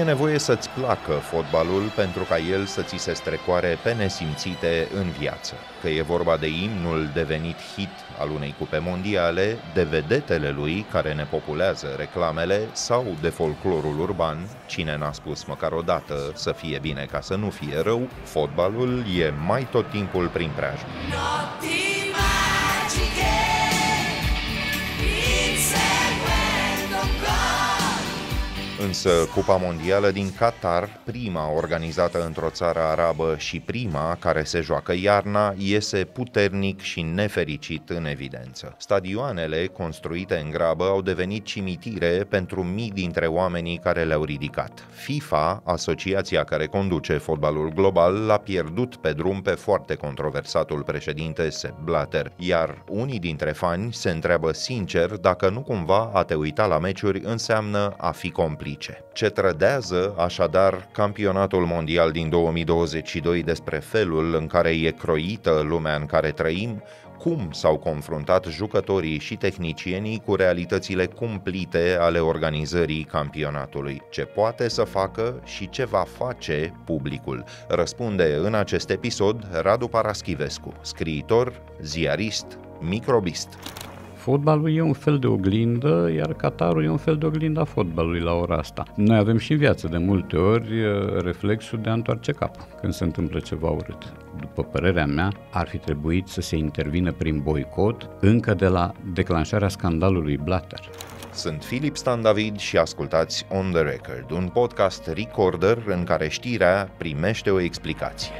e nevoie să-ți placă fotbalul pentru ca el să ți se strecoare pe nesimțite în viață. Că e vorba de imnul devenit hit al unei cupe mondiale, de vedetele lui care ne populează reclamele sau de folclorul urban, cine n-a spus măcar o dată să fie bine ca să nu fie rău, fotbalul e mai tot timpul prin preajmă. însă Cupa Mondială din Qatar, prima organizată într-o țară arabă și prima care se joacă iarna, iese puternic și nefericit în evidență. Stadioanele, construite în grabă, au devenit cimitire pentru mii dintre oamenii care le-au ridicat. FIFA, asociația care conduce fotbalul global, l-a pierdut pe drum pe foarte controversatul președinte Sepp Blatter, iar unii dintre fani se întreabă sincer dacă nu cumva a te uita la meciuri înseamnă a fi complice olimpice. ce trădează așadar campionatul mondial din 2022 despre felul în care e croită lumea în care trăim, cum s-au confruntat jucătorii și tehnicienii cu realitățile cumplite ale organizării campionatului, ce poate să facă și ce va face publicul. Răspunde în acest episod Radu Paraschivescu, scriitor, ziarist, microbist. Fotbalul e un fel de oglindă, iar Qatarul e un fel de oglindă a fotbalului la ora asta. Noi avem și în viață de multe ori reflexul de a întoarce cap. când se întâmplă ceva urât. După părerea mea, ar fi trebuit să se intervină prin boicot încă de la declanșarea scandalului Blatter. Sunt Filip Stan David și ascultați On The Record, un podcast recorder în care știrea primește o explicație.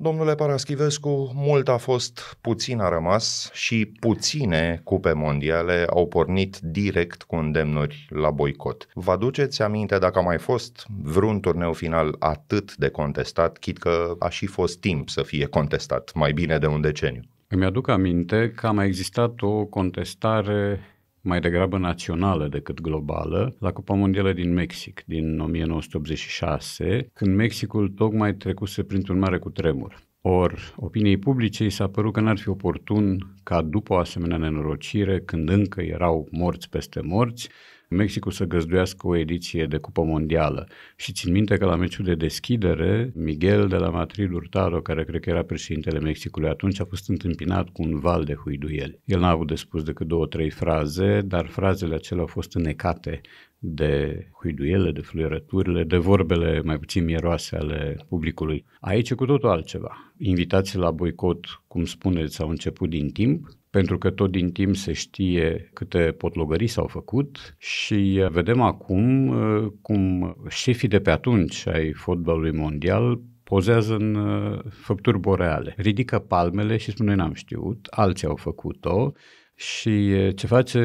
Domnule Paraschivescu, mult a fost, puțin a rămas și puține cupe mondiale au pornit direct cu îndemnuri la boicot. Vă aduceți aminte dacă a mai fost vreun turneu final atât de contestat, chit că a și fost timp să fie contestat, mai bine de un deceniu? Îmi aduc aminte că a mai existat o contestare mai degrabă națională decât globală, la Cupa Mondială din Mexic din 1986, când Mexicul tocmai trecuse printr-un mare cutremur. Or, opiniei publice i s-a părut că n-ar fi oportun ca după o asemenea nenorocire, când încă erau morți peste morți, Mexicul să găzduiască o ediție de Cupă Mondială. Și țin minte că la meciul de deschidere, Miguel de la Madrid Hurtado, care cred că era președintele Mexicului atunci, a fost întâmpinat cu un val de huiduieli. El n-a avut de spus decât două, trei fraze, dar frazele acelea au fost înecate de huiduiele, de fluierăturile, de vorbele mai puțin mieroase ale publicului. Aici e cu totul altceva. Invitații la boicot, cum spuneți, au început din timp, pentru că tot din timp se știe câte potlogării s-au făcut și uh, vedem acum uh, cum șefii de pe atunci ai fotbalului mondial pozează în uh, făpturi boreale. Ridică palmele și spune n-am știut, alții au făcut-o, și ce face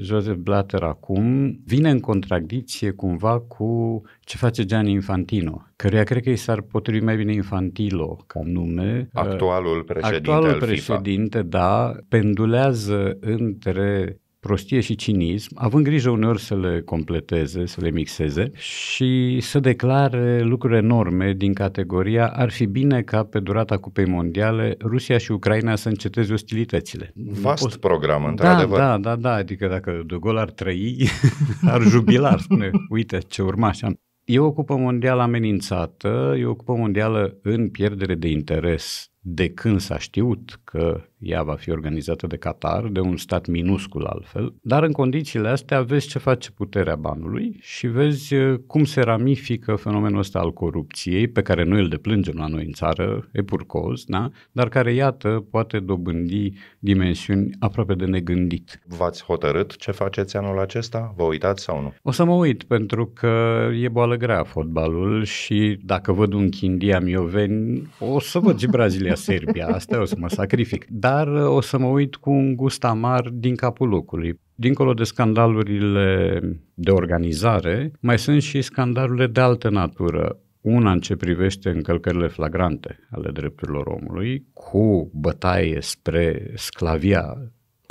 Joseph Blatter acum vine în contradicție cumva cu ce face Gianni Infantino, căruia cred că i s-ar potrivi mai bine Infantilo ca nume. Actualul uh, președinte Actualul președinte, FIFA. da, pendulează între prostie și cinism, având grijă uneori să le completeze, să le mixeze și să declare lucruri enorme din categoria ar fi bine ca pe durata Cupei Mondiale Rusia și Ucraina să înceteze ostilitățile. Vast Post... program, da, într-adevăr. Da, da, da, da, adică dacă De Gaulle ar trăi, ar jubila, ar spune, uite ce urma așa. E o cupă mondială amenințată, e o cupă mondială în pierdere de interes de când s-a știut că ea va fi organizată de Qatar, de un stat minuscul altfel, dar în condițiile astea vezi ce face puterea banului și vezi uh, cum se ramifică fenomenul ăsta al corupției, pe care noi îl deplângem la noi în țară, e purcos, da? dar care, iată, poate dobândi dimensiuni aproape de negândit. V-ați hotărât ce faceți anul acesta? Vă uitați sau nu? O să mă uit, pentru că e boală grea fotbalul și dacă văd un Chindia Mioveni, o să văd și Brazilia Ungaria, Serbia, asta o să mă sacrific. Dar uh, o să mă uit cu un gust amar din capul locului. Dincolo de scandalurile de organizare, mai sunt și scandalurile de altă natură. Una în ce privește încălcările flagrante ale drepturilor omului, cu bătaie spre sclavia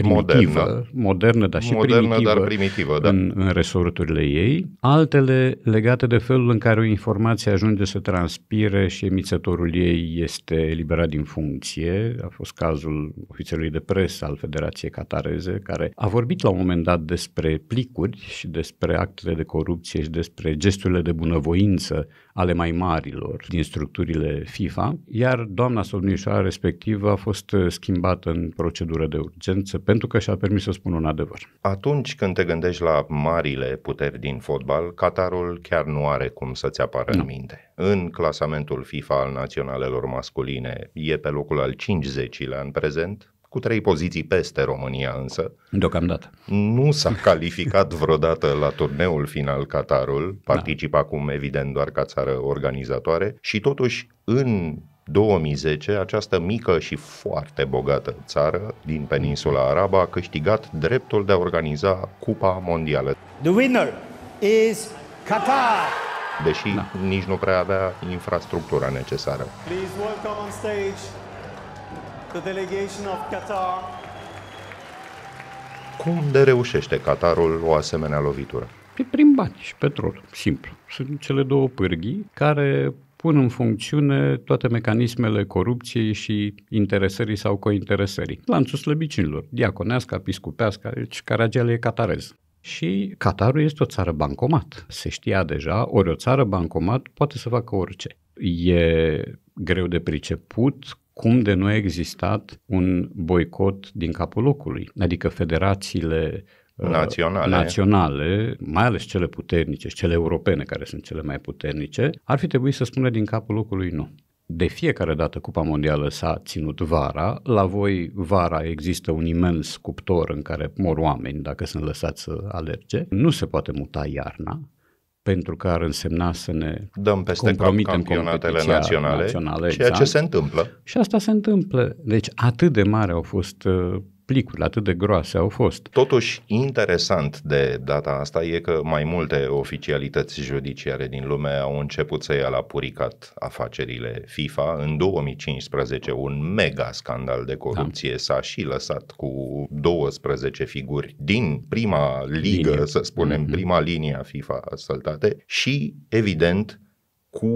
primitivă, modernă, modernă dar și modernă, primitivă, dar primitivă da. în, în resorturile ei, altele legate de felul în care o informație ajunge să transpire și emițătorul ei este eliberat din funcție. A fost cazul ofițerului de presă al Federației Catareze, care a vorbit la un moment dat despre plicuri și despre actele de corupție și despre gesturile de bunăvoință ale mai marilor din structurile FIFA, iar doamna Solnișoara respectivă a fost uh, schimbată în procedură de urgență pentru că și-a permis să spună un adevăr. Atunci când te gândești la marile puteri din fotbal, Qatarul chiar nu are cum să-ți apară nu. în minte. În clasamentul FIFA al naționalelor masculine e pe locul al 50-lea în prezent, cu trei poziții peste România însă. Deocamdată. Nu s-a calificat vreodată la turneul final Qatarul, participa da. acum evident doar ca țară organizatoare și totuși în 2010, această mică și foarte bogată țară din peninsula arabă a câștigat dreptul de a organiza Cupa Mondială. The winner is Qatar! Deși da. nici nu prea avea infrastructura necesară. Please welcome on stage the delegation of Qatar. Cum de reușește Qatarul o asemenea lovitură? Prin bani și petrol, simplu. Sunt cele două pârghii care pun în funcțiune toate mecanismele corupției și interesării sau cointeresării. Lanțul slăbicinilor, diaconească, piscupească, deci caragele e catarez. Și Qatarul este o țară bancomat. Se știa deja, ori o țară bancomat poate să facă orice e greu de priceput cum de nu a existat un boicot din capul locului, adică federațiile uh, naționale. naționale, mai ales cele puternice și cele europene, care sunt cele mai puternice, ar fi trebuit să spună din capul locului nu. De fiecare dată Cupa Mondială s-a ținut vara, la voi vara există un imens cuptor în care mor oameni dacă sunt lăsați să alerge, nu se poate muta iarna, pentru că ar însemna să ne dăm peste compromitem campionatele naționale, naționale, ceea exact. ce se întâmplă. Și asta se întâmplă. Deci atât de mare au fost uh, plicuri atât de groase au fost. Totuși, interesant de data asta e că mai multe oficialități judiciare din lume au început să ia la puricat afacerile FIFA. În 2015, un mega scandal de corupție da. s-a și lăsat cu 12 figuri din prima ligă, linie. să spunem, mm-hmm. prima linie a FIFA asaltate și, evident, cu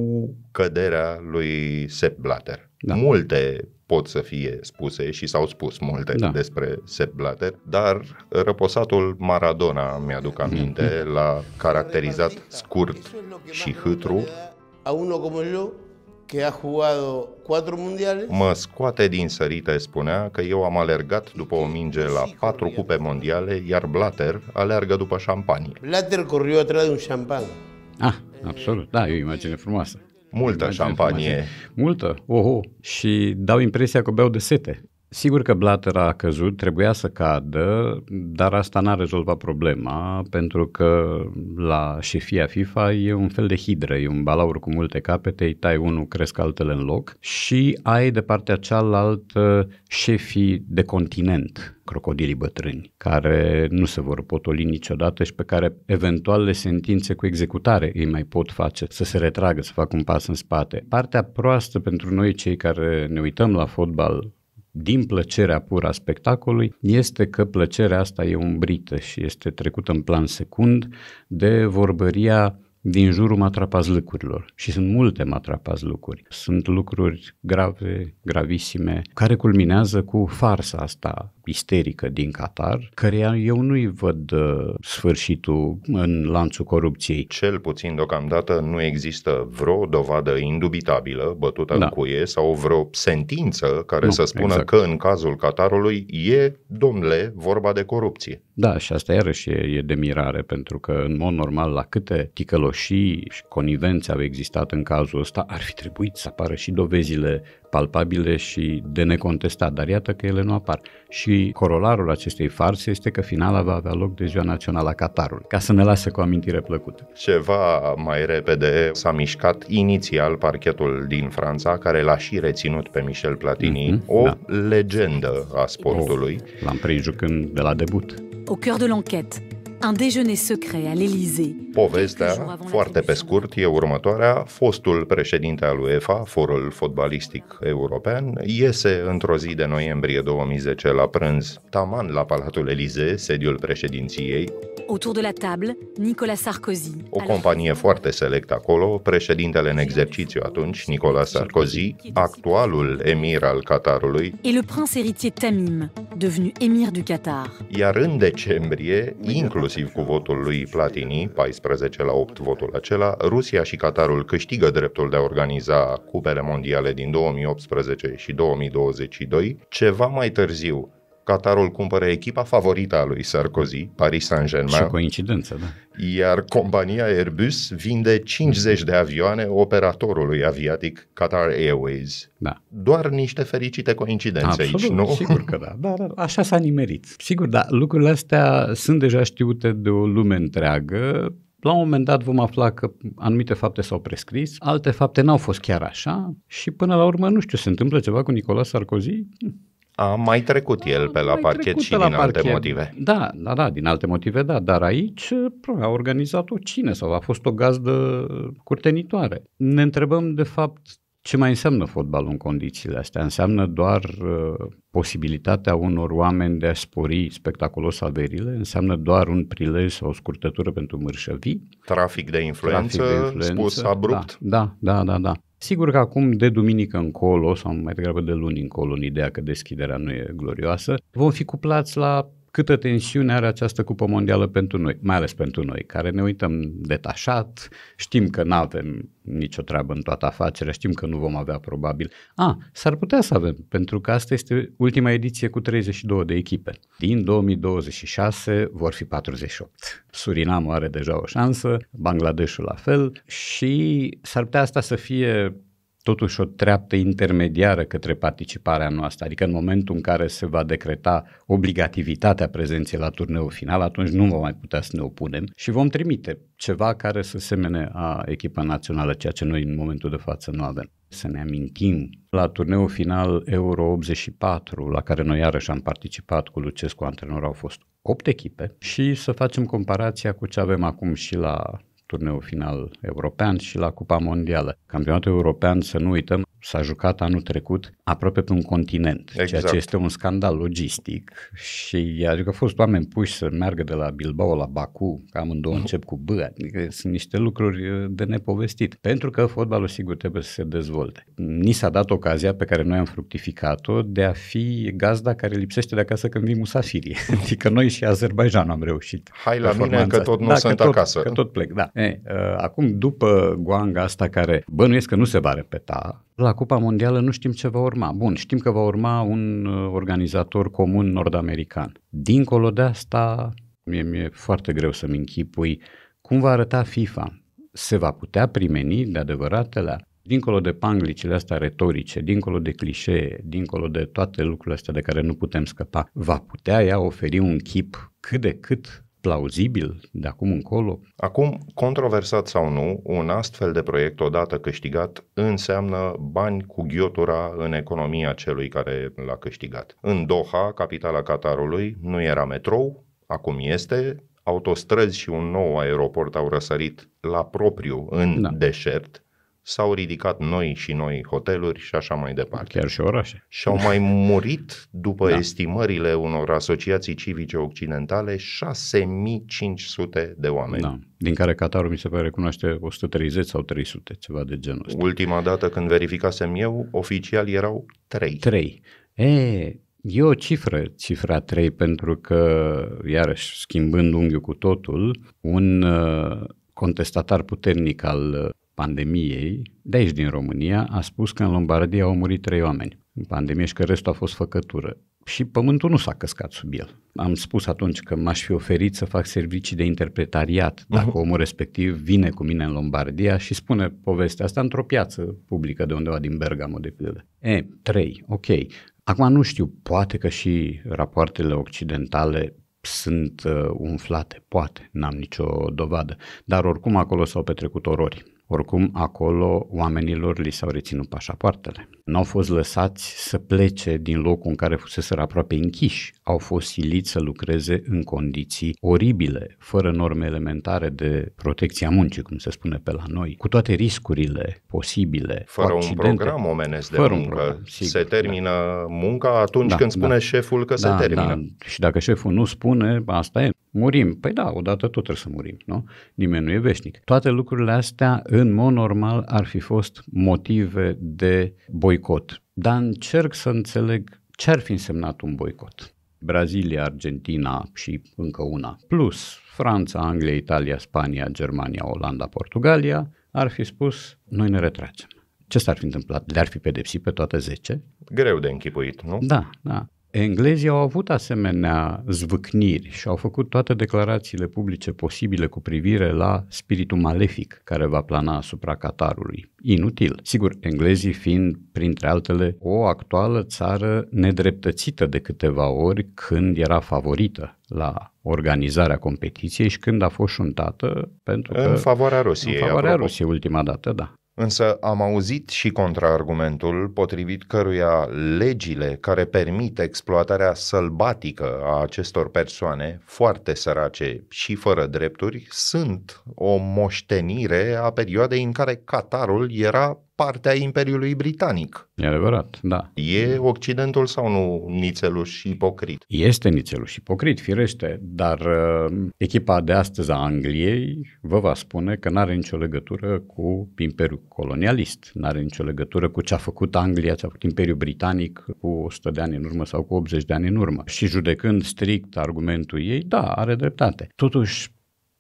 căderea lui Sepp Blatter da. Multe pot să fie spuse și s-au spus multe da. despre Sepp Blatter, dar răposatul Maradona, mi-aduc mhm. aminte, l-a caracterizat scurt și hâtru. A unul cum eu, care a jucat 4 mondiale, Mă scoate din sărite, spunea că eu am alergat după o minge la patru cupe mondiale, iar Blatter alergă după șampanie. Blatter corrió atrás de un șampan. Ah, absolut, da, e o imagine frumoasă. Multă șampanie. Multă, oho, și dau impresia că beau de sete. Sigur că Blatter a căzut, trebuia să cadă, dar asta n-a rezolvat problema, pentru că la șefia FIFA e un fel de hidră, e un balaur cu multe capete, îi tai unul, cresc altele în loc și ai de partea cealaltă șefii de continent, crocodilii bătrâni, care nu se vor potoli niciodată și pe care eventuale sentințe cu executare îi mai pot face să se retragă, să facă un pas în spate. Partea proastă pentru noi cei care ne uităm la fotbal din plăcerea pură a spectacolului, este că plăcerea asta e umbrită și este trecută în plan secund de vorbăria din jurul lucrurilor și sunt multe lucruri Sunt lucruri grave, gravisime, care culminează cu farsa asta isterică din Qatar, căreia eu nu-i văd uh, sfârșitul în lanțul corupției. Cel puțin deocamdată nu există vreo dovadă indubitabilă bătută da. în cuie sau vreo sentință care nu, să spună exact. că în cazul Qatarului e, domnule, vorba de corupție. Da, și asta iarăși e, e de mirare, pentru că în mod normal la câte ticăloșii și conivențe au existat în cazul ăsta, ar fi trebuit să apară și dovezile palpabile și de necontestat, dar iată că ele nu apar. Și corolarul acestei farse este că finala va avea loc de ziua națională a Qatarului, ca să ne lasă cu o amintire plăcută. Ceva mai repede s-a mișcat inițial parchetul din Franța, care l-a și reținut pe Michel Platini, mm-hmm, o da. legendă a sportului. Oh, l-am prins jucând de la debut. au cœur de l'enquête. Un déjeuner secret à l'Élysée. Povestea, foarte pe scurt, e următoarea. Fostul președinte al UEFA, forul fotbalistic european, iese într-o zi de noiembrie 2010 la prânz, taman la Palatul Elysée, sediul președinției. Autour de la table, Nicolas Sarkozy. O companie foarte selectă acolo, președintele în exercițiu atunci, Nicolas Sarkozy, actualul emir al Qatarului. Et le prince héritier Tamim, devenu emir du Qatar. Iar în decembrie, inclusiv inclusiv cu votul lui Platini, 14 la 8 votul acela, Rusia și Qatarul câștigă dreptul de a organiza cupele mondiale din 2018 și 2022, ceva mai târziu, Qatarul cumpără echipa favorită a lui Sarkozy, Paris Saint-Germain. Și coincidență, da. Iar compania Airbus vinde 50 de avioane operatorului aviatic Qatar Airways. Da. Doar niște fericite coincidențe Absolut, aici, nu? sigur că da. da. da, da. Așa s-a nimerit. Sigur, dar lucrurile astea sunt deja știute de o lume întreagă. La un moment dat vom afla că anumite fapte s-au prescris, alte fapte n-au fost chiar așa și până la urmă, nu știu, se întâmplă ceva cu Nicolas Sarkozy? Hm. A mai trecut el pe la parchet și pe la din parchet. alte motive. Da, da, da, din alte motive, da, dar aici a organizat-o cine sau a fost o gazdă curtenitoare. Ne întrebăm, de fapt, ce mai înseamnă fotbalul în condițiile astea? Înseamnă doar uh, posibilitatea unor oameni de a spori spectaculos averile? Înseamnă doar un prilej sau o scurtătură pentru mârșăvii? Trafic de influență, Trafic de influență spus abrupt? Da, da, da, da. da. Sigur că acum, de duminică încolo, sau mai degrabă de luni încolo, în ideea că deschiderea nu e glorioasă, vom fi cuplați la câtă tensiune are această cupă mondială pentru noi, mai ales pentru noi, care ne uităm detașat, știm că nu avem nicio treabă în toată afacerea, știm că nu vom avea probabil. A, s-ar putea să avem, pentru că asta este ultima ediție cu 32 de echipe. Din 2026 vor fi 48. Surinam are deja o șansă, Bangladeshul la fel și s-ar putea asta să fie totuși o treaptă intermediară către participarea noastră, adică în momentul în care se va decreta obligativitatea prezenței la turneul final, atunci nu vom mai putea să ne opunem și vom trimite ceva care să semene a echipa națională, ceea ce noi în momentul de față nu avem. Să ne amintim, la turneul final Euro 84, la care noi iarăși am participat cu Lucescu, antrenor, au fost 8 echipe și să facem comparația cu ce avem acum și la turneul final european și la Cupa Mondială. Campionatul european, să nu uităm, s-a jucat anul trecut aproape pe un continent, exact. ceea ce exact. este un scandal logistic și adică au fost oameni puși să meargă de la Bilbao la Baku, în două mhm. încep cu B, adică sunt niște lucruri uh, de nepovestit, pentru că fotbalul sigur trebuie să se dezvolte. Ni s-a dat ocazia pe care noi am fructificat-o de a fi gazda care lipsește de acasă când vin musafirii, adică noi și Azerbaijan am reușit. Hai la mine că tot nu da, sunt tot, acasă. Că tot plec, da. Ei, ă, acum, după guanga asta care bănuiesc că nu se va repeta, la Cupa Mondială nu știm ce va urma. Bun, știm că va urma un ă, organizator comun nord-american. Dincolo de asta, mie mi-e foarte greu să-mi închipui cum va arăta FIFA. Se va putea primeni de adevăratele dincolo de panglicile astea retorice, dincolo de clișee, dincolo de toate lucrurile astea de care nu putem scăpa, va putea ea oferi un chip cât de cât plauzibil de acum încolo? Acum, controversat sau nu, un astfel de proiect odată câștigat înseamnă bani cu ghiotura în economia celui care l-a câștigat. În Doha, capitala Qatarului, nu era metrou, acum este, autostrăzi și un nou aeroport au răsărit la propriu în da. deșert, s-au ridicat noi și noi hoteluri și așa mai departe. Chiar și orașe. Și au mai murit, după da. estimările unor asociații civice occidentale, 6500 de oameni. Da. Din care Qatarul mi se pare recunoaște 130 sau 300, ceva de genul ăsta. Ultima dată când verificasem eu, oficial erau 3. 3. E, E o cifră, cifra 3, pentru că, iarăși, schimbând unghiul cu totul, un uh, contestatar puternic al uh, pandemiei, de aici din România, a spus că în Lombardia au murit trei oameni în pandemie și că restul a fost făcătură. Și pământul nu s-a căscat sub el. Am spus atunci că m-aș fi oferit să fac servicii de interpretariat mhm. dacă uh-huh. omul respectiv vine cu mine în Lombardia și spune povestea asta într-o piață publică de undeva din Bergamo, de pildă. E, trei, ok. Acum nu știu, poate că și rapoartele occidentale sunt uh, umflate, poate, n-am nicio dovadă, dar oricum acolo s-au petrecut orori. Oricum, acolo oamenilor li s-au reținut pașapoartele. Nu au fost lăsați să plece din locul în care fuseseră aproape închiși au fost siliți să lucreze în condiții oribile, fără norme elementare de protecție a muncii, cum se spune pe la noi, cu toate riscurile posibile. Fără un program omenesc de fără muncă. Un program, sigur, se termină da. munca atunci da, când spune da. șeful că da, se termină. Da. Și dacă șeful nu spune, asta e, murim. Păi da, odată tot trebuie să murim, nu? Nimeni nu e veșnic. Toate lucrurile astea, în mod normal, ar fi fost motive de boicot. Dar încerc să înțeleg ce ar fi însemnat un boicot. Brazilia, Argentina și încă una, plus Franța, Anglia, Italia, Spania, Germania, Olanda, Portugalia, ar fi spus, noi ne retragem. Ce s-ar fi întâmplat? Le-ar fi pedepsit pe toate 10? Greu de închipuit, nu? Da, da. Englezii au avut asemenea zvâcniri și au făcut toate declarațiile publice posibile cu privire la spiritul malefic care va plana asupra Qatarului. Inutil. Sigur, englezii fiind, printre altele, o actuală țară nedreptățită de câteva ori când era favorită la organizarea competiției și când a fost șuntată pentru în că... În favoarea Rusiei, În favoarea apropo. Rusiei ultima dată, da. Însă am auzit și contraargumentul potrivit căruia legile care permit exploatarea sălbatică a acestor persoane foarte sărace și fără drepturi sunt o moștenire a perioadei în care Qatarul era parte a Imperiului Britanic. E adevărat, da. E Occidentul sau nu și ipocrit? Este și ipocrit, firește, dar uh, echipa de astăzi a Angliei vă va spune că nu are nicio legătură cu Imperiul colonialist, nu are nicio legătură cu ce a făcut Anglia, ce a făcut Imperiul Britanic cu 100 de ani în urmă sau cu 80 de ani în urmă. Și judecând strict argumentul ei, da, are dreptate. Totuși,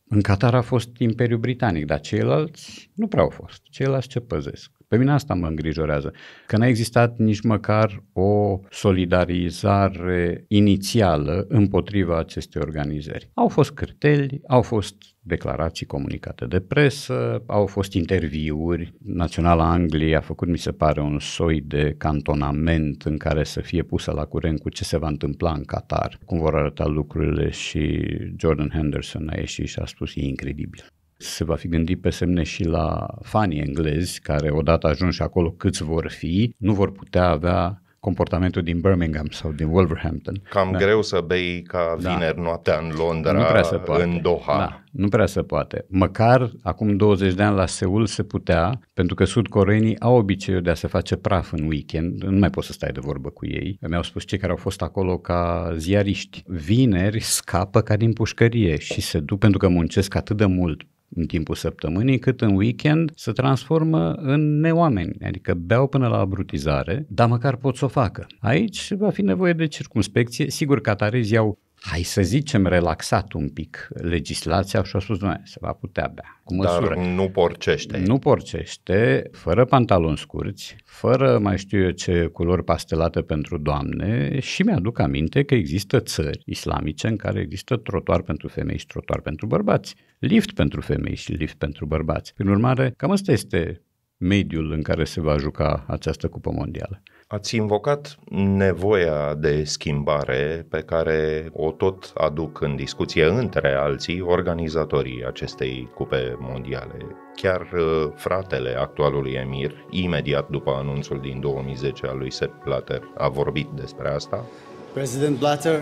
în Qatar a fost Imperiul Britanic, dar ceilalți nu prea au fost. Ceilalți ce păzesc? Pe mine asta mă îngrijorează, că n-a existat nici măcar o solidarizare inițială împotriva acestei organizări. Au fost cârteli, au fost declarații comunicate de presă, au fost interviuri. Naționala Angliei a făcut, mi se pare, un soi de cantonament în care să fie pusă la curent cu ce se va întâmpla în Qatar, cum vor arăta lucrurile și Jordan Henderson a ieșit și a spus, e incredibil se va fi gândit pe semne și la fanii englezi, care odată ajunși acolo câți vor fi, nu vor putea avea comportamentul din Birmingham sau din Wolverhampton. Cam da. greu să bei ca da. vineri da. noaptea în Londra, nu prea se poate. în Doha. Da. Nu prea se poate. Măcar acum 20 de ani la Seul se putea, pentru că sudcoreenii au obiceiul de a se face praf în weekend, nu mai poți să stai de vorbă cu ei. Mi-au spus cei care au fost acolo ca ziariști. Vineri scapă ca din pușcărie și se duc pentru că muncesc atât de mult în timpul săptămânii, cât în weekend se transformă în neoameni, adică beau până la abrutizare, dar măcar pot să o facă. Aici va fi nevoie de circumspecție. Sigur, catarezi iau hai să zicem, relaxat un pic legislația și a spus, nu, se va putea bea. Cu măsură. Dar nu porcește. Nu porcește, fără pantaloni scurți, fără mai știu eu ce culori pastelate pentru doamne și mi-aduc aminte că există țări islamice în care există trotuar pentru femei și trotuar pentru bărbați, lift pentru femei și lift pentru bărbați. Prin urmare, cam asta este mediul în care se va juca această cupă mondială. Ați invocat nevoia de schimbare pe care o tot aduc în discuție între alții organizatorii acestei cupe mondiale. Chiar uh, fratele actualului emir, imediat după anunțul din 2010 al lui Sepp Blatter, a vorbit despre asta. President Blatter,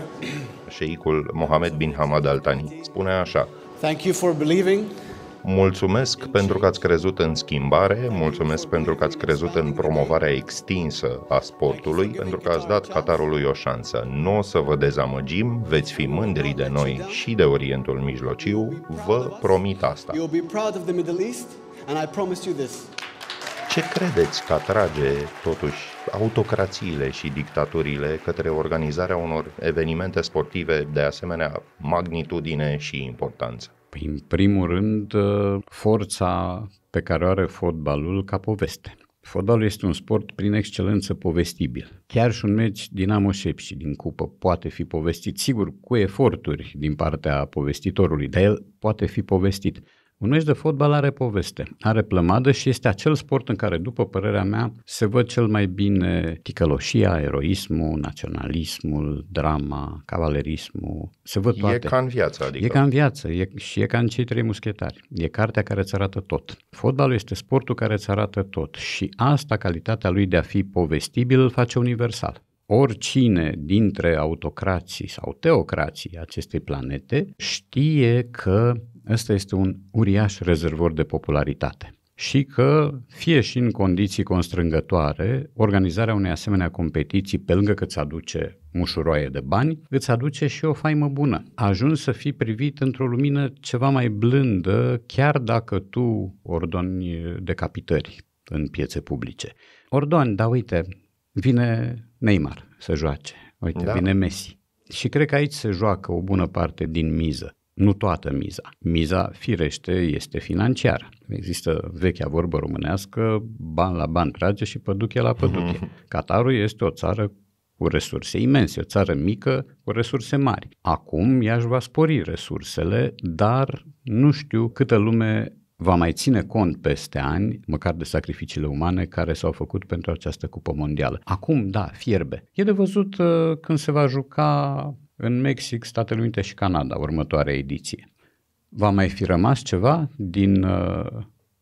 șeicul Mohamed bin Hamad Al Thani spune așa: Thank you for believing Mulțumesc pentru că ați crezut în schimbare, mulțumesc pentru că ați crezut în promovarea extinsă a sportului, pentru că ați dat Qatarului o șansă. Nu o să vă dezamăgim, veți fi mândri de noi și de Orientul Mijlociu, vă promit asta. Ce credeți că atrage, totuși, autocrațiile și dictaturile către organizarea unor evenimente sportive de asemenea magnitudine și importanță? Păi, în primul rând, uh, forța pe care o are fotbalul ca poveste. Fotbalul este un sport prin excelență povestibil. Chiar și un meci Dinamo și din cupă poate fi povestit, sigur, cu eforturi din partea povestitorului, dar el poate fi povestit. Un meci de fotbal are poveste, are plămadă și este acel sport în care, după părerea mea, se văd cel mai bine ticăloșia, eroismul, naționalismul, drama, cavalerismul, se văd toate. E ca în viață, adică. E ca în viață e, și e ca în cei trei muschetari. E cartea care îți arată tot. Fotbalul este sportul care îți arată tot și asta, calitatea lui de a fi povestibil, îl face universal oricine dintre autocrații sau teocrații acestei planete știe că ăsta este un uriaș rezervor de popularitate și că, fie și în condiții constrângătoare, organizarea unei asemenea competiții, pe lângă că îți aduce mușuroaie de bani, îți aduce și o faimă bună. Ajungi să fii privit într-o lumină ceva mai blândă, chiar dacă tu ordoni decapitări în piețe publice. Ordoni, dar uite, vine Neymar să joace, uite, da. vine Messi. Și cred că aici se joacă o bună parte din miză nu toată miza. Miza, firește, este financiară. Există vechea vorbă românească, ban la ban trage și păduche la păduche. Mm-hmm. Qatarul este o țară cu resurse imense, o țară mică cu resurse mari. Acum ea își va spori resursele, dar nu știu câtă lume va mai ține cont peste ani, măcar de sacrificiile umane care s-au făcut pentru această cupă mondială. Acum, da, fierbe. E de văzut uh, când se va juca în Mexic, Statele Unite și Canada, următoarea ediție. Va mai fi rămas ceva din uh,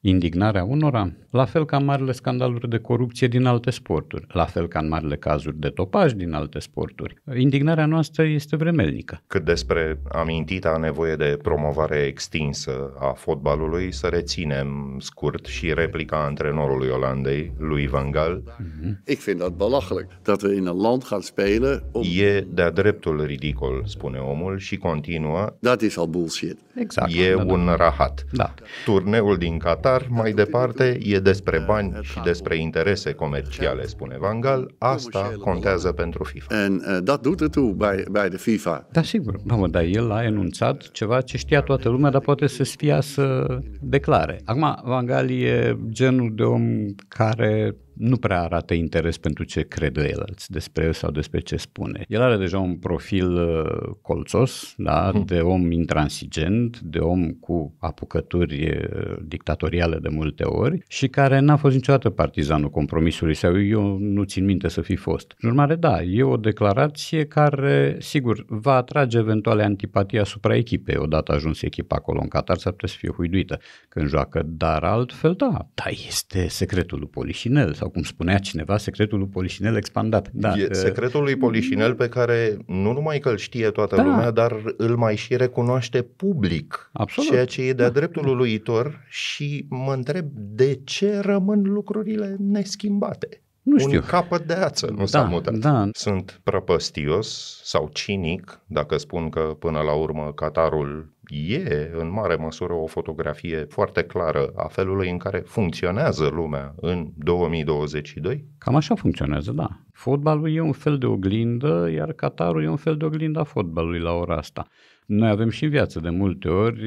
indignarea unora, la fel ca în marile scandaluri de corupție din alte sporturi, la fel ca în marile cazuri de topaj din alte sporturi. Indignarea noastră este vremelnică. Cât despre amintita nevoie de promovare extinsă a fotbalului, să reținem scurt și replica antrenorului Olandei, lui Van Gaal. Mm-hmm. dat belachelijk dat in een land gaan spelen. Om... E de-a dreptul ridicol, spune omul și continuă. Dat is al bullshit. Exact. E da, da, da. un da. rahat. Da. Turneul din Qatar dar, mai departe, e despre bani și despre interese comerciale, spune Van Gaal. Asta contează pentru uh, FIFA. Da, sigur. Mamă, dar el a enunțat ceva ce știa toată lumea, dar poate să fie să declare. Acum, Van Gaal e genul de om care nu prea arată interes pentru ce cred el despre el sau despre ce spune. El are deja un profil uh, colțos, da, hmm. de om intransigent, de om cu apucături uh, dictatoriale de multe ori și care n-a fost niciodată partizanul compromisului sau eu nu țin minte să fi fost. În urmare, da, e o declarație care, sigur, va atrage eventuale antipatie asupra echipei. Odată ajuns echipa acolo în Qatar, s-ar putea să fie huiduită când joacă, dar altfel, da, da, este secretul lui Polișinel sau sau cum spunea cineva, secretul lui Polișinel expandat. Da. E secretul lui Polișinel pe care nu numai că îl știe toată da. lumea, dar îl mai și recunoaște public. Absolut. Ceea ce e de-a da. dreptul da. uluitor și mă întreb de ce rămân lucrurile neschimbate. Nu știu. Un capăt de ață nu da, s-a mutat. Da. Sunt prăpăstios sau cinic dacă spun că până la urmă Qatarul e în mare măsură o fotografie foarte clară a felului în care funcționează lumea în 2022? Cam așa funcționează, da. Fotbalul e un fel de oglindă, iar Qatarul e un fel de oglindă a fotbalului la ora asta. Noi avem și în viață de multe ori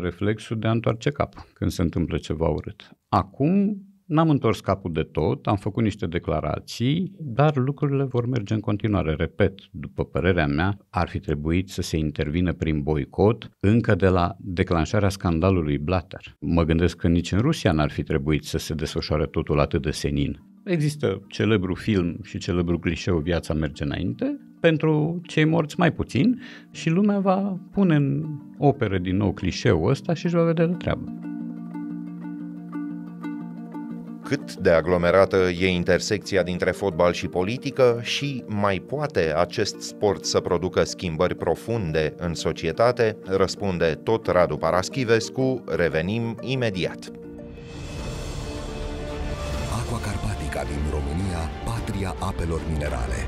reflexul de a întoarce capul când se întâmplă ceva urât. Acum N-am întors capul de tot, am făcut niște declarații, dar lucrurile vor merge în continuare. Repet, după părerea mea, ar fi trebuit să se intervină prin boicot încă de la declanșarea scandalului Blatter. Mă gândesc că nici în Rusia n-ar fi trebuit să se desfășoare totul atât de senin. Există celebru film și celebru clișeu Viața merge înainte, pentru cei morți mai puțin și lumea va pune în opere din nou clișeul ăsta și își va vedea de treabă. Cât de aglomerată e intersecția dintre fotbal și politică și mai poate acest sport să producă schimbări profunde în societate? Răspunde tot Radu Paraschivescu, revenim imediat. Aqua Carpatica din România, patria apelor minerale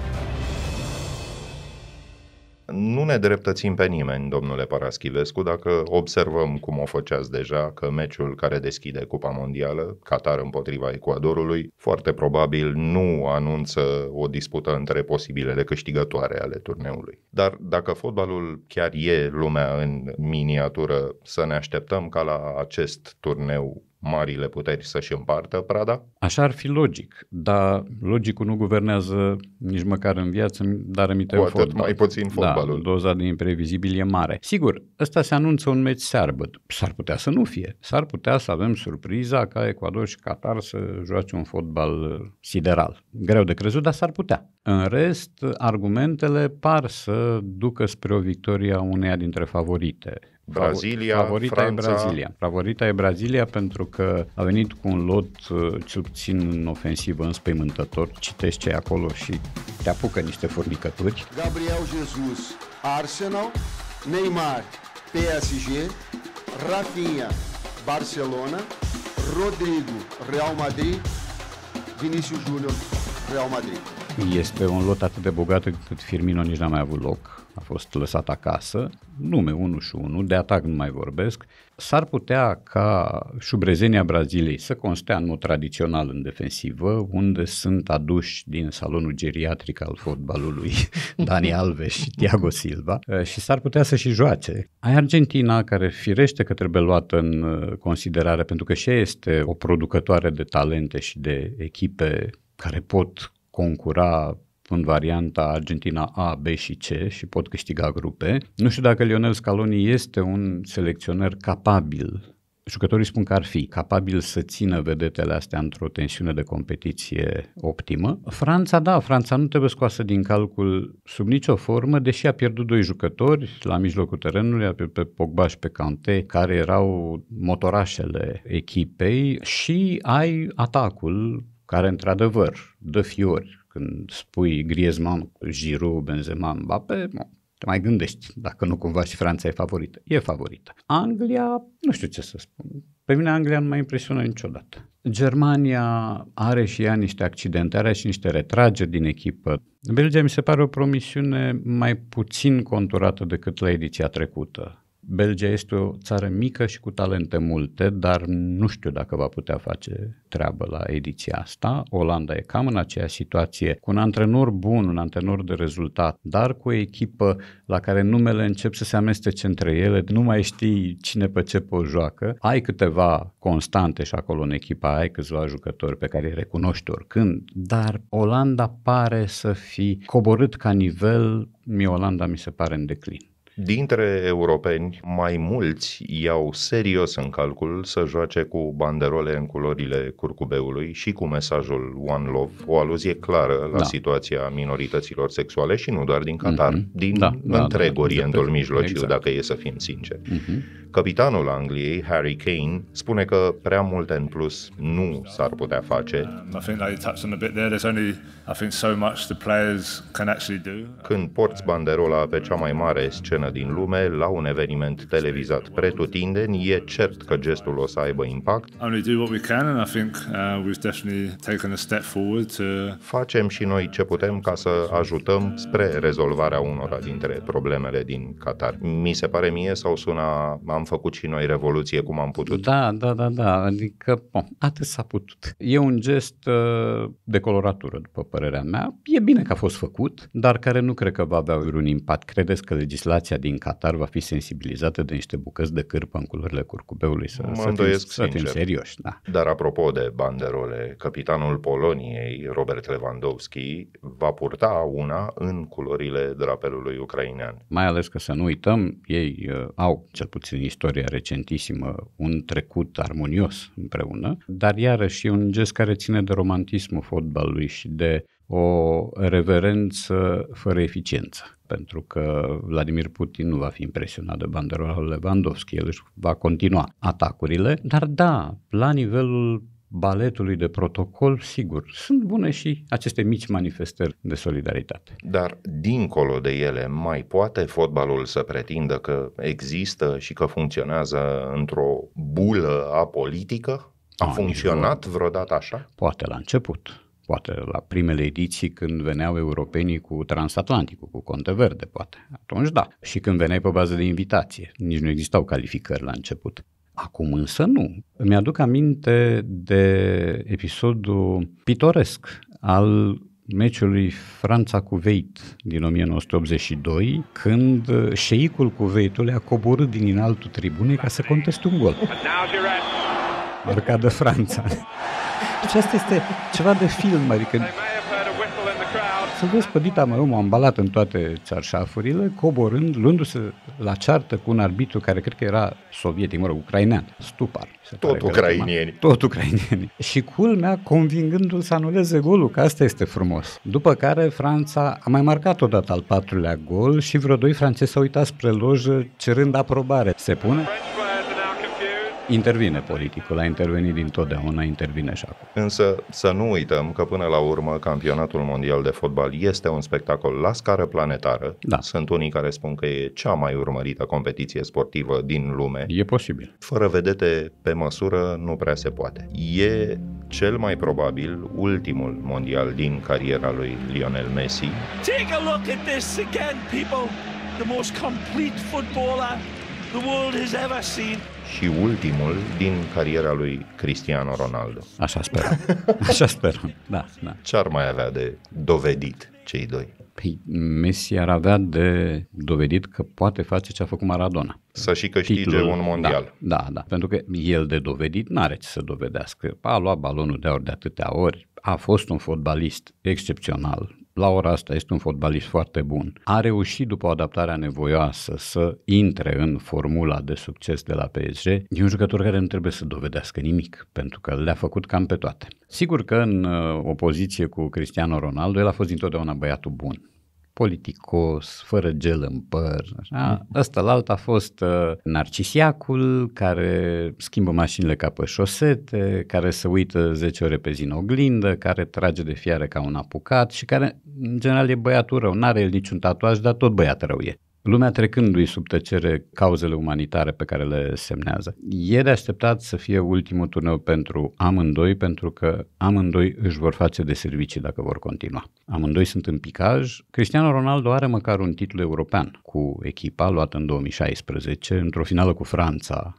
nu ne dreptățim pe nimeni, domnule Paraschivescu, dacă observăm cum o făceați deja că meciul care deschide Cupa Mondială, Qatar împotriva Ecuadorului, foarte probabil nu anunță o dispută între posibilele câștigătoare ale turneului. Dar dacă fotbalul chiar e lumea în miniatură, să ne așteptăm ca la acest turneu marile puteri să-și împartă prada? Așa ar fi logic, dar logicul nu guvernează nici măcar în viață, dar emite Cu atât fotbal. mai puțin da, fotbalul. Da, doza de imprevizibil e mare. Sigur, ăsta se anunță un meci searbăt. S-ar putea să nu fie. S-ar putea să avem surpriza ca Ecuador și Qatar să joace un fotbal uh, sideral. Greu de crezut, dar s-ar putea. În rest, argumentele par să ducă spre o victorie a uneia dintre favorite. Brazilia, Favorita Franța. e Brazilia. Favorita e Brazilia pentru că a venit cu un lot uh, cel puțin în ofensivă înspăimântător. Citești ce acolo și te apucă niște furnicături. Gabriel Jesus, Arsenal, Neymar, PSG, Rafinha, Barcelona, Rodrigo, Real Madrid, Vinícius Júnior, Real Madrid. Este un lot atât de bogat încât Firmino nici n-a mai avut loc, a fost lăsat acasă, nume 1 și 1, de atac nu mai vorbesc. S-ar putea ca șubrezenia Braziliei să constea în mod tradițional în defensivă, unde sunt aduși din salonul geriatric al fotbalului Dani Alves și Thiago Silva și s-ar putea să și joace. Ai Argentina, care firește că trebuie luată în uh, considerare, pentru că și este o producătoare de talente și de echipe care pot concura în varianta Argentina A, B și C și pot câștiga grupe. Nu știu dacă Lionel Scaloni este un selecționer capabil jucătorii spun că ar fi capabil să țină vedetele astea într-o tensiune de competiție optimă. Franța, da, Franța nu trebuie scoasă din calcul sub nicio formă, deși a pierdut doi jucători la mijlocul terenului, pe Pogba și pe Kanté, care erau motorașele echipei și ai atacul care într-adevăr dă fiori când spui Griezmann, Giroud, Benzema, Mbappé, mă, te mai gândești dacă nu cumva și Franța e favorită. E favorită. Anglia, nu știu ce să spun. Pe mine Anglia nu mai impresionă niciodată. Germania are și ea niște accidente, are și niște retrageri din echipă. Belgia mi se pare o promisiune mai puțin conturată decât la ediția trecută. Belgia este o țară mică și cu talente multe, dar nu știu dacă va putea face treabă la ediția asta. Olanda e cam în aceeași situație, cu un antrenor bun, un antrenor de rezultat, dar cu o echipă la care numele încep să se amestece între ele, nu mai știi cine pe ce po joacă. Ai câteva constante și acolo în echipa, ai câțiva jucători pe care îi recunoști oricând, dar Olanda pare să fi coborât ca nivel, mi Olanda mi se pare în declin. Dintre europeni, mai mulți iau serios în calcul să joace cu banderole în culorile curcubeului și cu mesajul One Love, o aluzie clară la da. situația minorităților sexuale și nu doar din Qatar, mm-hmm. din da, da întreg da, da, Orientul da, Mijlociu, exact. dacă e să fim sinceri. Mm-hmm. Capitanul Angliei, Harry Kane, spune că prea multe în plus nu s-ar putea face. Um, Când porți banderola pe cea mai mare scenă din lume, la un eveniment televizat pretutindeni, e cert că gestul o să aibă impact. Uh, Facem și noi ce putem ca să ajutăm spre rezolvarea unora dintre problemele din Qatar. Mi se pare mie sau suna am făcut și noi revoluție cum am putut. Da, da, da, da, adică bom, atât s-a putut. E un gest uh, de coloratură, după părerea mea. E bine că a fost făcut, dar care nu cred că va avea un impact. Credeți că legislația din Qatar va fi sensibilizată de niște bucăți de cârpă în culorile curcubeului? Să, mă să fim, sincer. Să fim serioși, da. Dar apropo de banderole, capitanul Poloniei, Robert Lewandowski, va purta una în culorile drapelului ucrainean. Mai ales că să nu uităm, ei uh, au cel puțin istoria recentisimă, un trecut armonios împreună, dar iarăși e un gest care ține de romantismul fotbalului și de o reverență fără eficiență, pentru că Vladimir Putin nu va fi impresionat de banderola Lewandowski, el își va continua atacurile, dar da, la nivelul baletului de protocol, sigur, sunt bune și aceste mici manifestări de solidaritate. Dar dincolo de ele, mai poate fotbalul să pretindă că există și că funcționează într-o bulă apolitică? A, a funcționat vreodată așa? Poate la început poate la primele ediții când veneau europenii cu transatlanticul, cu conte verde, poate. Atunci da. Și când veneai pe bază de invitație. Nici nu existau calificări la început. Acum însă nu. Mi-aduc aminte de episodul pitoresc al meciului franța cu Veit din 1982, când șeicul Cuveitului a coborât din înaltul tribunei ca să conteste un gol. Marcat de Franța. Și asta este ceva de film, adică să vezi pe Dita am ambalat în toate țarșafurile, coborând, luându-se la ceartă cu un arbitru care cred că era sovietic, mă rog, ucrainean, Stupar. Tot ucrainieni. Tot ucrainieni. Și culmea, convingându-l să anuleze golul, că asta este frumos. După care Franța a mai marcat odată al patrulea gol și vreo doi francezi s-au uitat spre lojă cerând aprobare. Se pune? French intervine politicul, a intervenit dintotdeauna, intervine și acum. Însă să nu uităm că până la urmă campionatul mondial de fotbal este un spectacol la scară planetară. Da. Sunt unii care spun că e cea mai urmărită competiție sportivă din lume. E posibil. Fără vedete pe măsură nu prea se poate. E cel mai probabil ultimul mondial din cariera lui Lionel Messi. Take a look at this again, people. The most complete footballer the world has ever seen și ultimul din cariera lui Cristiano Ronaldo. Așa sper. Așa sper. Da, da. Ce ar mai avea de dovedit cei doi? Păi, Messi ar avea de dovedit că poate face ce a făcut Maradona. Să și câștige Titlul, un mondial. Da, da, da, pentru că el de dovedit n-are ce să dovedească. A luat balonul de aur de atâtea ori, a fost un fotbalist excepțional, la ora asta este un fotbalist foarte bun. A reușit după adaptarea nevoioasă să intre în formula de succes de la PSG. E un jucător care nu trebuie să dovedească nimic, pentru că le-a făcut cam pe toate. Sigur că în uh, opoziție cu Cristiano Ronaldo, el a fost întotdeauna băiatul bun politicos, fără gel în păr, așa. Mm. Ăsta la alt a fost uh, narcisiacul care schimbă mașinile ca pe șosete, care se uită 10 ore pe zi în oglindă, care trage de fiare ca un apucat și care în general e băiatul rău, n-are el niciun tatuaj, dar tot băiat rău e lumea trecându-i sub tăcere cauzele umanitare pe care le semnează. E de așteptat să fie ultimul turneu pentru amândoi, pentru că amândoi își vor face de servicii dacă vor continua. Amândoi sunt în picaj. Cristiano Ronaldo are măcar un titlu european cu echipa luată în 2016, într-o finală cu Franța,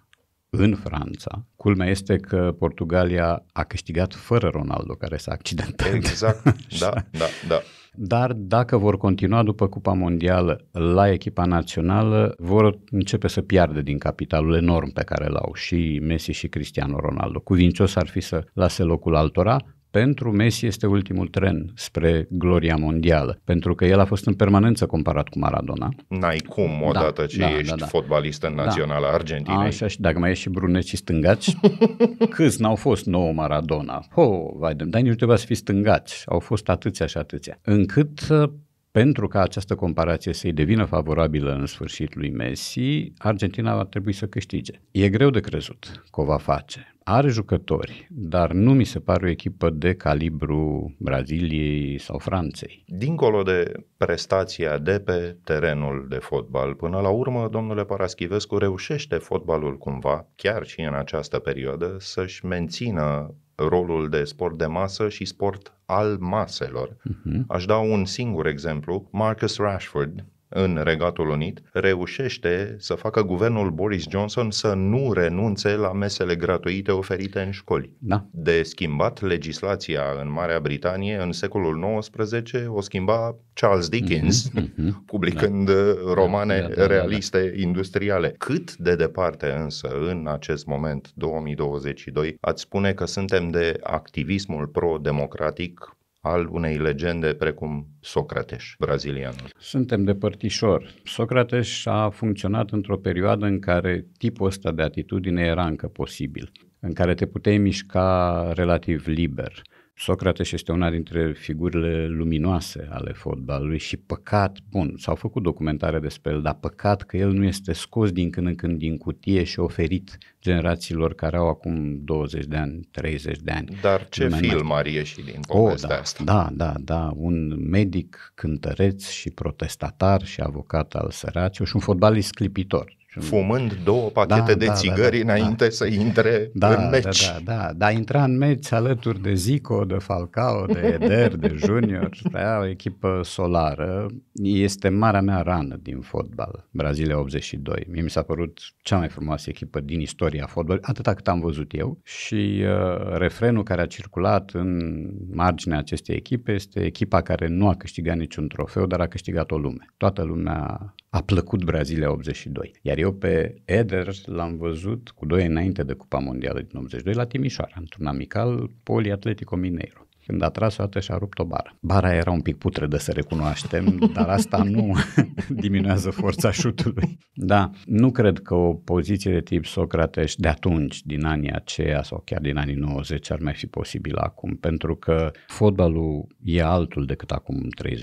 în Franța. Culmea este că Portugalia a câștigat fără Ronaldo, care s-a accidentat. Exact, da, da, da, da dar dacă vor continua după Cupa Mondială la echipa națională, vor începe să piardă din capitalul enorm pe care l-au și Messi și Cristiano Ronaldo. Cuvincios ar fi să lase locul altora, pentru Messi este ultimul tren spre gloria mondială, pentru că el a fost în permanență comparat cu Maradona. N-ai cum, da, odată da, ce da, ești da, da. fotbalist în da. naționala da. Argentinei. Așa și dacă mai ești și bruneți și stângați, câți n-au fost nouă Maradona? Ho, vai de dar nici nu trebuia să fii stângați, au fost atâția și atâția. Încât uh, pentru ca această comparație să-i devină favorabilă în sfârșit lui Messi, Argentina va trebui să câștige. E greu de crezut că o va face are jucători, dar nu mi se pare o echipă de calibru Braziliei sau Franței. Dincolo de prestația de pe terenul de fotbal, până la urmă, domnule Paraschivescu reușește fotbalul cumva, chiar și în această perioadă, să-și mențină rolul de sport de masă și sport al maselor. Uh-huh. Aș da un singur exemplu, Marcus Rashford, în Regatul Unit, reușește să facă guvernul Boris Johnson să nu renunțe la mesele gratuite oferite în școli. Da. De schimbat legislația în Marea Britanie în secolul XIX o schimba Charles Dickens, mm-hmm, mm-hmm. publicând da. Uh, romane da, da, da, realiste da, da. industriale. Cât de departe însă în acest moment 2022 ați spune că suntem de activismul pro-democratic al unei legende precum Socrates, brazilianul. Suntem de părtișor. Socrates a funcționat într-o perioadă în care tipul ăsta de atitudine era încă posibil, în care te puteai mișca relativ liber Socrates este una dintre figurile luminoase ale fotbalului și păcat, bun, s-au făcut documentare despre el, dar păcat că el nu este scos din când în când din cutie și oferit generațiilor care au acum 20 de ani, 30 de ani. Dar ce Mai film are ieși din oh, povestea oh, da, asta? Da, da, da, un medic cântăreț și protestatar și avocat al săraciu și un fotbalist clipitor fumând două pachete da, de da, da țigări da, da, înainte da. să intre da, în da, meci. Da, da, da, da, intra în meci alături de Zico, de Falcao, de Eder, de Junior, era o echipă solară. Este marea mea rană din fotbal, Brazilia 82. Mie mi s-a părut cea mai frumoasă echipă din istoria fotbalului, atâta cât am văzut eu și uh, refrenul care a circulat în marginea acestei echipe este echipa care nu a câștigat niciun trofeu, dar a câștigat o lume. Toată lumea a plăcut Brazilia 82. Iar eu eu pe Eder l-am văzut cu doi înainte de Cupa Mondială din 82 la Timișoara, într-un amical Atletico Mineiro când a tras o dată și a rupt o bară. Bara era un pic putredă să recunoaștem, dar asta nu diminuează forța șutului. Da, nu cred că o poziție de tip Socrates de atunci, din anii aceia sau chiar din anii 90 ar mai fi posibil acum, pentru că fotbalul e altul decât acum 30-40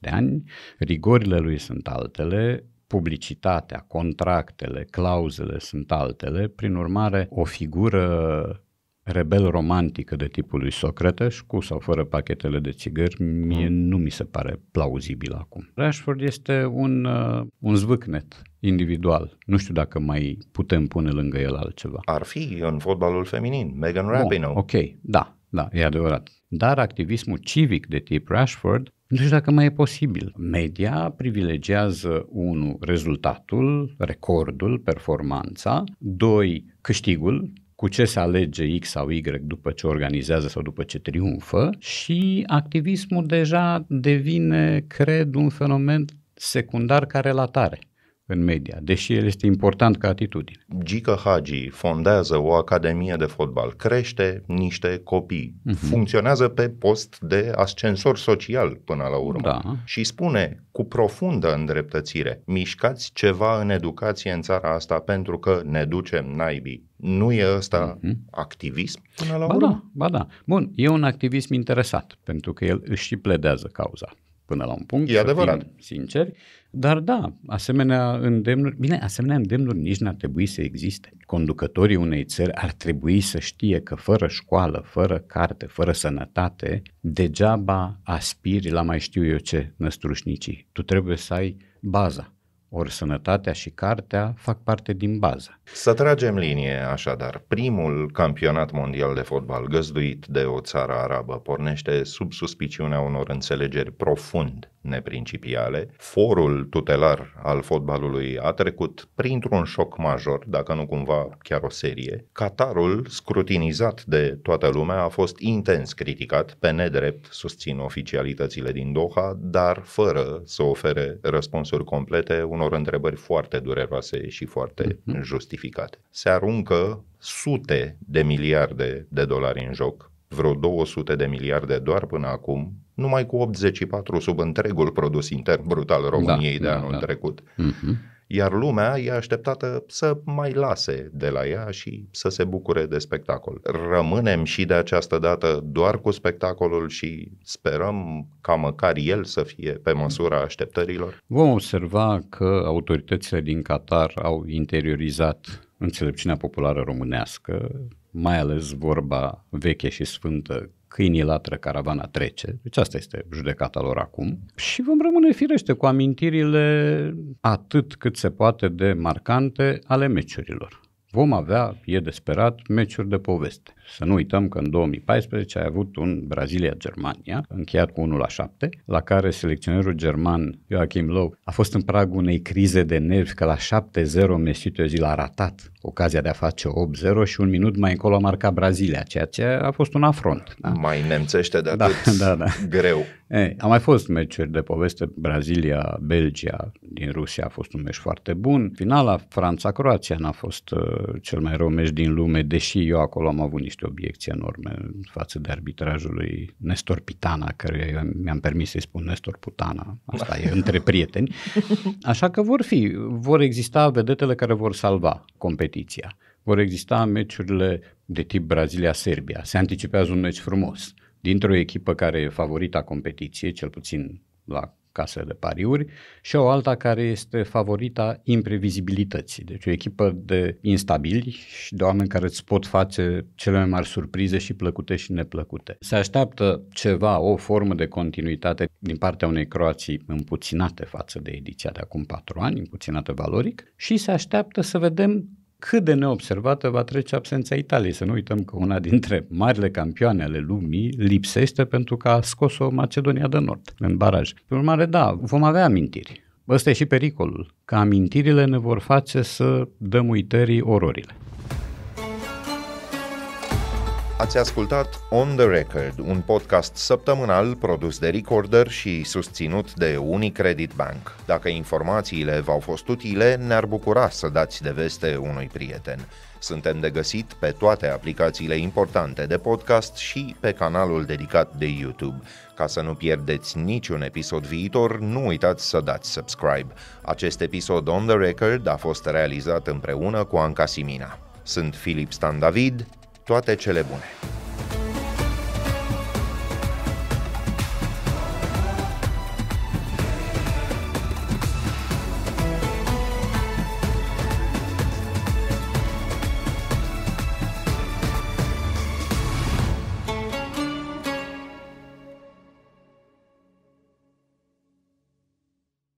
de ani, rigorile lui sunt altele, publicitatea, contractele, clauzele sunt altele, prin urmare o figură rebel romantică de tipul lui Socrates, cu sau fără pachetele de țigări, mie mm. nu mi se pare plauzibil acum. Rashford este un, uh, un zvâcnet individual. Nu știu dacă mai putem pune lângă el altceva. Ar fi în fotbalul feminin, Megan Rapinoe. Oh, ok, da, da, e adevărat. Dar activismul civic de tip Rashford nu deci știu dacă mai e posibil. Media privilegiază, unu, rezultatul, recordul, performanța, doi, câștigul, cu ce se alege X sau Y după ce organizează sau după ce triumfă și activismul deja devine, cred, un fenomen secundar ca relatare în media, deși el este important ca atitudine. Gica Hagi fondează o academie de fotbal, crește niște copii, uh-huh. funcționează pe post de ascensor social până la urmă da. și spune cu profundă îndreptățire, mișcați ceva în educație în țara asta pentru că ne ducem naibii. Nu e ăsta uh-huh. activism până la ba urmă? Da, ba da. Bun, e un activism interesat pentru că el își și pledează cauza până la un punct. E adevărat. Fim sinceri. Dar da, asemenea îndemnuri, bine, asemenea îndemnuri nici n-ar trebui să existe. Conducătorii unei țări ar trebui să știe că fără școală, fără carte, fără sănătate, degeaba aspiri la mai știu eu ce năstrușnicii. Tu trebuie să ai baza ori sănătatea și cartea fac parte din bază. Să tragem linie, așadar. Primul campionat mondial de fotbal găzduit de o țară arabă pornește sub suspiciunea unor înțelegeri profund neprincipiale. Forul tutelar al fotbalului a trecut printr-un șoc major, dacă nu cumva chiar o serie. Qatarul, scrutinizat de toată lumea, a fost intens criticat, pe nedrept, susțin oficialitățile din Doha, dar fără să ofere răspunsuri complete unor unor întrebări foarte dureroase și foarte mhm. justificate. Se aruncă sute de miliarde de dolari în joc, vreo 200 de miliarde doar până acum, numai cu 84 sub întregul produs intern brut al da, României da, de da, anul da. trecut. Uh-huh iar lumea e așteptată să mai lase de la ea și să se bucure de spectacol. Rămânem și de această dată doar cu spectacolul și sperăm ca măcar el să fie pe măsura așteptărilor? Vom observa că autoritățile din Qatar au interiorizat înțelepciunea populară românească, mai ales vorba veche și sfântă câinii latră, caravana trece. Deci asta este judecata lor acum. Și vom rămâne firește cu amintirile atât cât se poate de marcante ale meciurilor. Vom avea, e de sperat, meciuri de poveste. Să nu uităm că în 2014 ai avut un Brazilia-Germania, încheiat cu 1 la 7, la care selecționerul german Joachim Low a fost în pragul unei crize de nervi că la 7-0 zi l a ratat ocazia de a face 8-0 și un minut mai încolo a marcat Brazilia, ceea ce a fost un afront. Da? Mai nemțește de da, atât da, da, da. greu. Ei, a mai fost meciuri de poveste, Brazilia, Belgia, din Rusia a fost un meci foarte bun. Finala Franța-Croația n-a fost uh, cel mai rău meci din lume, deși eu acolo am avut niște obiecții enorme față de arbitrajul lui Nestor Pitana, care mi-am permis să-i spun Nestor Putana, asta e între prieteni. Așa că vor fi, vor exista vedetele care vor salva competiția. Vor exista meciurile de tip Brazilia-Serbia. Se anticipează un meci frumos dintr-o echipă care e favorita competiției, cel puțin la casă de pariuri, și o alta care este favorita imprevizibilității. Deci o echipă de instabili și de oameni care îți pot face cele mai mari surprize și plăcute și neplăcute. Se așteaptă ceva, o formă de continuitate din partea unei Croații împuținate față de ediția de acum patru ani, împuținată valoric, și se așteaptă să vedem cât de neobservată va trece absența Italiei. Să nu uităm că una dintre marile campioane ale lumii lipsește pentru că a scos-o Macedonia de Nord în baraj. Pe urmare, da, vom avea amintiri. Ăsta e și pericolul, că amintirile ne vor face să dăm uitării ororile. Ați ascultat On The Record, un podcast săptămânal produs de Recorder și susținut de Unicredit Bank. Dacă informațiile v-au fost utile, ne-ar bucura să dați de veste unui prieten. Suntem de găsit pe toate aplicațiile importante de podcast și pe canalul dedicat de YouTube. Ca să nu pierdeți niciun episod viitor, nu uitați să dați subscribe. Acest episod On The Record a fost realizat împreună cu Anca Simina. Sunt Filip Stan David, toate cele bune!